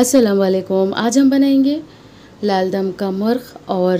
अस्सलाम वालेकुम आज हम बनाएंगे लाल दम का मुर्ख और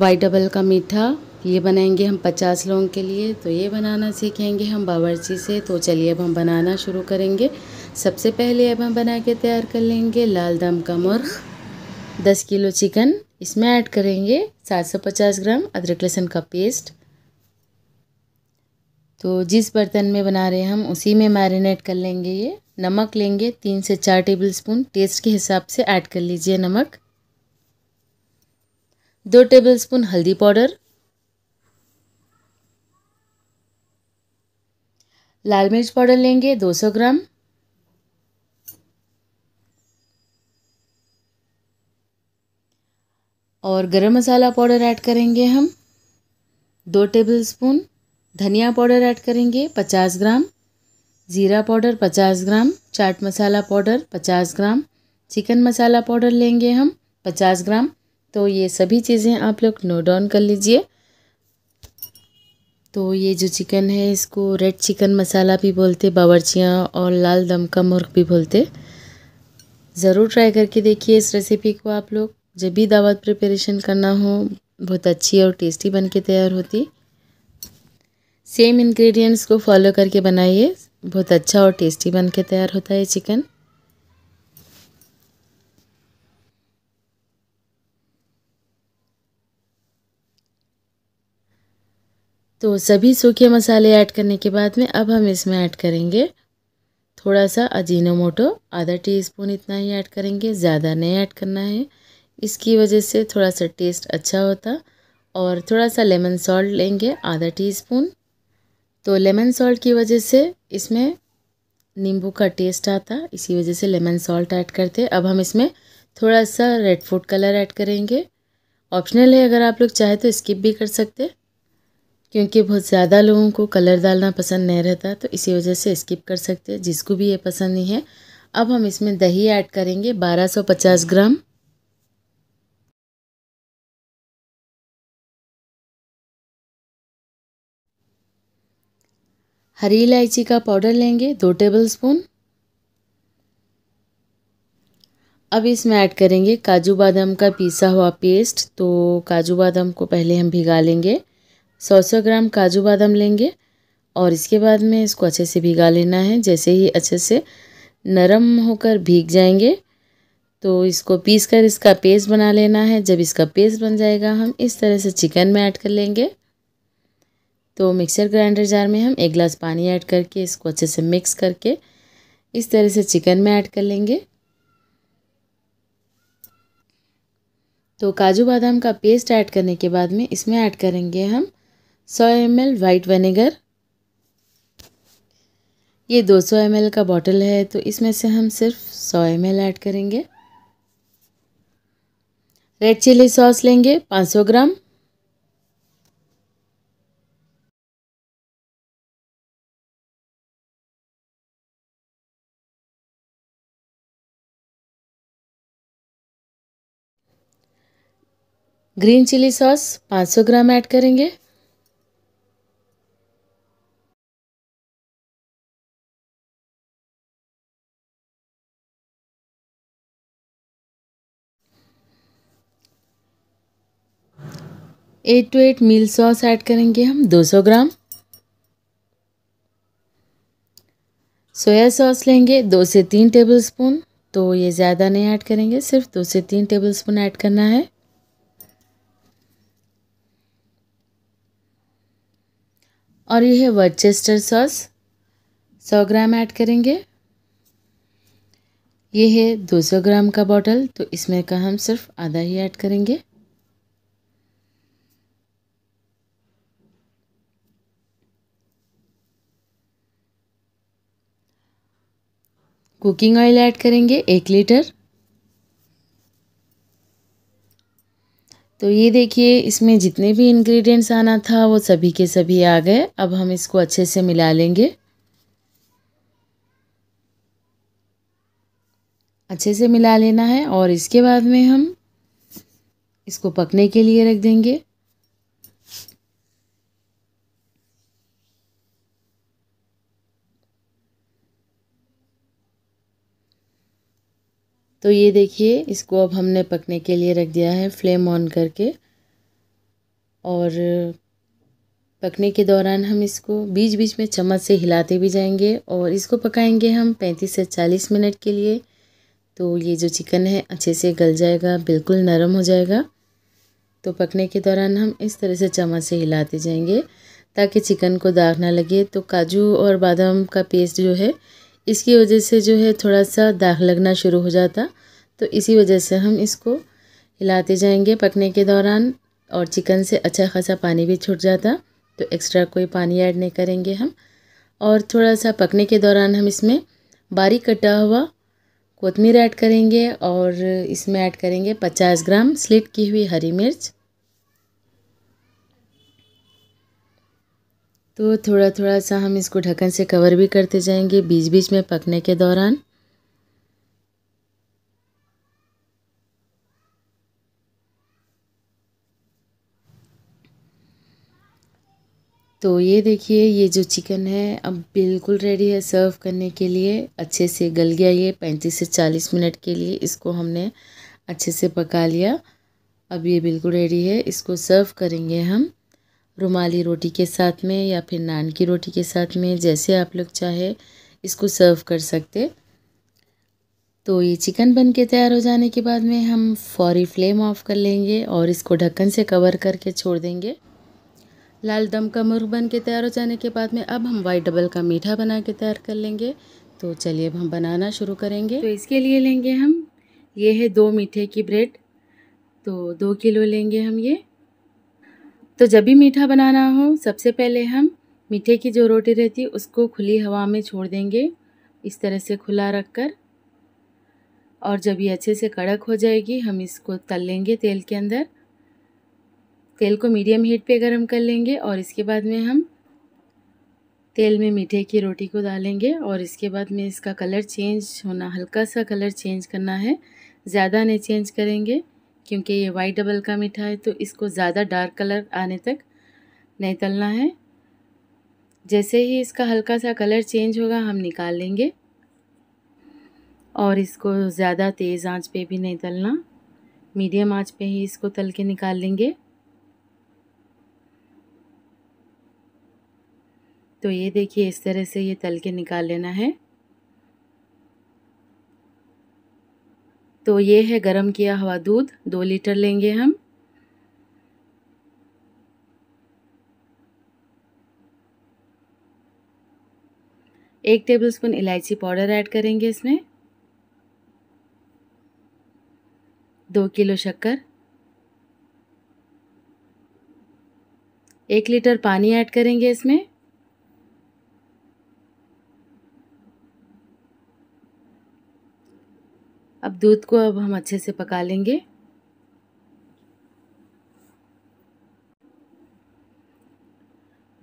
वाई uh, डबल का मीठा ये बनाएंगे हम 50 लोगों के लिए तो ये बनाना सीखेंगे हम बावर्ची से तो चलिए अब हम बनाना शुरू करेंगे सबसे पहले अब हम बना के तैयार कर लेंगे लाल दम का मुर्ख 10 किलो चिकन इसमें ऐड करेंगे 750 ग्राम अदरक लहसुन का पेस्ट तो जिस बर्तन में बना रहे हैं हम उसी में मैरिनेट कर लेंगे ये नमक लेंगे तीन से चार टेबल स्पून टेस्ट के हिसाब से ऐड कर लीजिए नमक दो टेबल स्पून हल्दी पाउडर लाल मिर्च पाउडर लेंगे 200 ग्राम और गरम मसाला पाउडर ऐड करेंगे हम दो टेबल स्पून धनिया पाउडर ऐड करेंगे 50 ग्राम ज़ीरा पाउडर 50 ग्राम चाट मसाला पाउडर 50 ग्राम चिकन मसाला पाउडर लेंगे हम 50 ग्राम तो ये सभी चीज़ें आप लोग नोट डाउन कर लीजिए तो ये जो चिकन है इसको रेड चिकन मसाला भी बोलते बावर्चियाँ और लाल दम का मुर्ग भी बोलते ज़रूर ट्राई करके देखिए इस रेसिपी को आप लोग जब भी दावत प्रिपरेशन करना हो बहुत अच्छी और टेस्टी बन के तैयार होती सेम इंग्रेडिएंट्स को फॉलो करके बनाइए बहुत अच्छा और टेस्टी बन के तैयार होता है चिकन तो सभी सूखे मसाले ऐड करने के बाद में अब हम इसमें ऐड करेंगे थोड़ा सा अजीनोमोटो आधा टीस्पून इतना ही ऐड करेंगे ज़्यादा नहीं ऐड करना है इसकी वजह से थोड़ा सा टेस्ट अच्छा होता और थोड़ा सा लेमन सॉल्ट लेंगे आधा टीस्पून तो लेमन सॉल्ट की वजह से इसमें नींबू का टेस्ट आता इसी वजह से लेमन सॉल्ट ऐड करते अब हम इसमें थोड़ा सा रेड फूड कलर ऐड करेंगे ऑप्शनल है अगर आप लोग चाहे तो स्किप भी कर सकते क्योंकि बहुत ज़्यादा लोगों को कलर डालना पसंद नहीं रहता तो इसी वजह से स्किप कर सकते जिसको भी ये पसंद नहीं है अब हम इसमें दही ऐड करेंगे 1250 ग्राम हरी इलायची का पाउडर लेंगे दो टेबल स्पून अब इसमें ऐड करेंगे काजू बादाम का पीसा हुआ पेस्ट तो काजू बादाम को पहले हम भिगा लेंगे सौ सौ ग्राम काजू बादाम लेंगे और इसके बाद में इसको अच्छे से भिगा लेना है जैसे ही अच्छे से नरम होकर भीग जाएंगे तो इसको पीस कर इसका पेस्ट बना लेना है जब इसका पेस्ट बन जाएगा हम इस तरह से चिकन में ऐड कर लेंगे तो मिक्सर ग्राइंडर जार में हम एक गिलास पानी ऐड करके इसको अच्छे से मिक्स करके इस तरह से चिकन में ऐड कर लेंगे तो काजू बादाम का पेस्ट ऐड करने के बाद में इसमें ऐड करेंगे हम 100 एम एल वाइट वेनेगर ये 200 एम एल का बॉटल है तो इसमें से हम सिर्फ 100 एम एल ऐड करेंगे रेड चिली सॉस लेंगे 500 gram green chilli sauce 500 gram add करेंगे एट टू एट मिल सॉस ऐड करेंगे हम 200 ग्राम सोया सॉस लेंगे दो से तीन टेबलस्पून तो ये ज़्यादा नहीं ऐड करेंगे सिर्फ दो से तीन टेबलस्पून ऐड करना है और ये है वर्चेस्टर सॉस सौ ग्राम ऐड करेंगे ये है दो सौ ग्राम का बॉटल तो इसमें का हम सिर्फ आधा ही ऐड करेंगे कुकिंग ऑयल ऐड करेंगे एक लीटर तो ये देखिए इसमें जितने भी इंग्रेडिएंट्स आना था वो सभी के सभी आ गए अब हम इसको अच्छे से मिला लेंगे अच्छे से मिला लेना है और इसके बाद में हम इसको पकने के लिए रख देंगे तो ये देखिए इसको अब हमने पकने के लिए रख दिया है फ्लेम ऑन करके और पकने के दौरान हम इसको बीच बीच में चम्मच से हिलाते भी जाएंगे और इसको पकाएंगे हम 35 से 40 मिनट के लिए तो ये जो चिकन है अच्छे से गल जाएगा बिल्कुल नरम हो जाएगा तो पकने के दौरान हम इस तरह से चम्मच से हिलाते जाएंगे ताकि चिकन को दाग ना लगे तो काजू और बादाम का पेस्ट जो है इसकी वजह से जो है थोड़ा सा दाग लगना शुरू हो जाता तो इसी वजह से हम इसको हिलाते जाएंगे पकने के दौरान और चिकन से अच्छा खासा पानी भी छूट जाता तो एक्स्ट्रा कोई पानी ऐड नहीं करेंगे हम और थोड़ा सा पकने के दौरान हम इसमें बारीक कटा हुआ कोतमीर ऐड करेंगे और इसमें ऐड करेंगे 50 ग्राम स्लिट की हुई हरी मिर्च तो थोड़ा थोड़ा सा हम इसको ढक्कन से कवर भी करते जाएंगे बीच बीच में पकने के दौरान तो ये देखिए ये जो चिकन है अब बिल्कुल रेडी है सर्व करने के लिए अच्छे से गल गया ये पैंतीस से चालीस मिनट के लिए इसको हमने अच्छे से पका लिया अब ये बिल्कुल रेडी है इसको सर्व करेंगे हम रुमाली रोटी के साथ में या फिर नान की रोटी के साथ में जैसे आप लोग चाहे इसको सर्व कर सकते तो ये चिकन बन के तैयार हो जाने के बाद में हम फौरी फ्लेम ऑफ कर लेंगे और इसको ढक्कन से कवर करके छोड़ देंगे लाल दम का मुर्ग बन के तैयार हो जाने के बाद में अब हम वाइट डबल का मीठा बना के तैयार कर लेंगे तो चलिए अब हम बनाना शुरू करेंगे तो इसके लिए लेंगे हम ये है दो मीठे की ब्रेड तो दो किलो लेंगे हम ये तो जब भी मीठा बनाना हो सबसे पहले हम मीठे की जो रोटी रहती है उसको खुली हवा में छोड़ देंगे इस तरह से खुला रख कर और जब ये अच्छे से कड़क हो जाएगी हम इसको तल लेंगे तेल के अंदर तेल को मीडियम हीट पे गर्म कर लेंगे और इसके बाद में हम तेल में मीठे की रोटी को डालेंगे और इसके बाद में इसका कलर चेंज होना हल्का सा कलर चेंज करना है ज़्यादा नहीं चेंज करेंगे क्योंकि ये वाइट डबल का मीठा है तो इसको ज़्यादा डार्क कलर आने तक नहीं तलना है जैसे ही इसका हल्का सा कलर चेंज होगा हम निकाल लेंगे और इसको ज़्यादा तेज़ आंच पे भी नहीं तलना मीडियम आंच पे ही इसको तल के निकाल लेंगे तो ये देखिए इस तरह से ये तल के निकाल लेना है तो ये है गरम किया हुआ दूध दो लीटर लेंगे हम एक टेबलस्पून इलायची पाउडर ऐड करेंगे इसमें दो किलो शक्कर एक लीटर पानी ऐड करेंगे इसमें अब दूध को अब हम अच्छे से पका लेंगे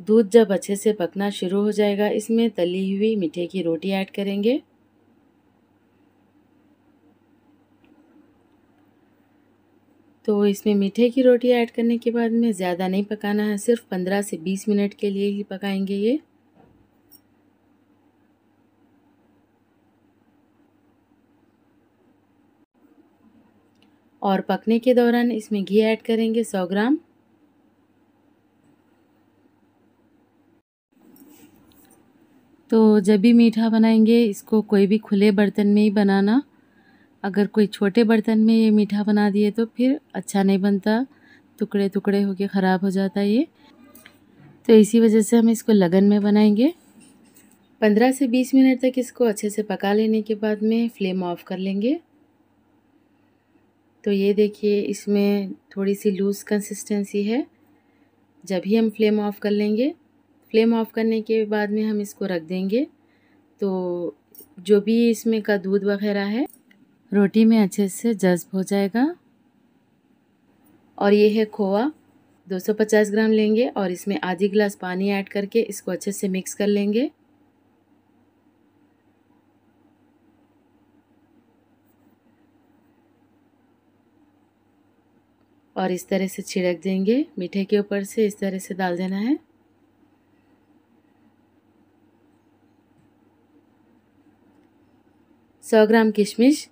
दूध जब अच्छे से पकना शुरू हो जाएगा इसमें तली हुई मीठे की रोटी ऐड करेंगे तो इसमें मीठे की रोटी ऐड करने के बाद में ज़्यादा नहीं पकाना है सिर्फ 15 से 20 मिनट के लिए ही पकाएंगे ये और पकने के दौरान इसमें घी ऐड करेंगे 100 ग्राम तो जब भी मीठा बनाएंगे इसको कोई भी खुले बर्तन में ही बनाना अगर कोई छोटे बर्तन में ये मीठा बना दिए तो फिर अच्छा नहीं बनता टुकड़े टुकड़े होके ख़राब हो जाता है ये तो इसी वजह से हम इसको लगन में बनाएंगे पंद्रह से बीस मिनट तक इसको अच्छे से पका लेने के बाद में फ्लेम ऑफ़ कर लेंगे तो ये देखिए इसमें थोड़ी सी लूज़ कंसिस्टेंसी है जब ही हम फ्लेम ऑफ़ कर लेंगे फ्लेम ऑफ़ करने के बाद में हम इसको रख देंगे तो जो भी इसमें का दूध वगैरह है रोटी में अच्छे से जज्ब हो जाएगा और ये है खोआ 250 ग्राम लेंगे और इसमें आधी गिलास पानी ऐड करके इसको अच्छे से मिक्स कर लेंगे और इस तरह से छिड़क देंगे मीठे के ऊपर से इस तरह से डाल देना है सौ ग्राम किशमिश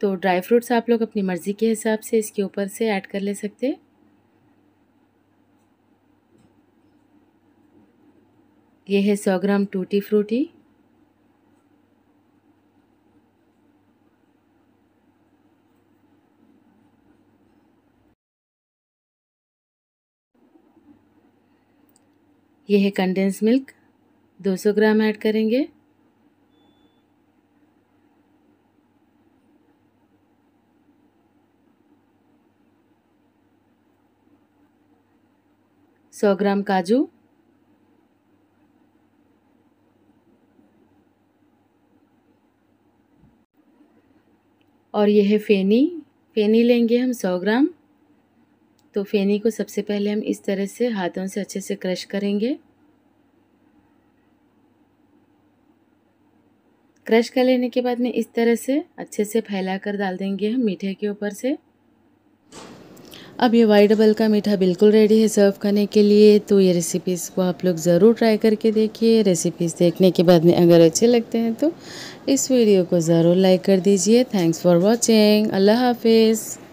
तो ड्राई फ्रूट्स आप लोग अपनी मर्ज़ी के हिसाब से इसके ऊपर से ऐड कर ले सकते ये है सौ ग्राम टूटी फ्रूटी ये है कंडेंस मिल्क 200 ग्राम ऐड करेंगे सौ ग्राम काजू और यह है फेनी फेनी लेंगे हम सौ ग्राम तो फेनी को सबसे पहले हम इस तरह से हाथों से अच्छे से क्रश करेंगे क्रश कर लेने के बाद में इस तरह से अच्छे से फैला कर डाल देंगे हम मीठे के ऊपर से अब ये वाइट डबल का मीठा बिल्कुल रेडी है सर्व करने के लिए तो ये रेसिपीज़ को आप लोग ज़रूर ट्राई करके देखिए रेसिपीज़ देखने के बाद में अगर अच्छे लगते हैं तो इस वीडियो को ज़रूर लाइक कर दीजिए थैंक्स फॉर वॉचिंग अल्लाह हाफिज़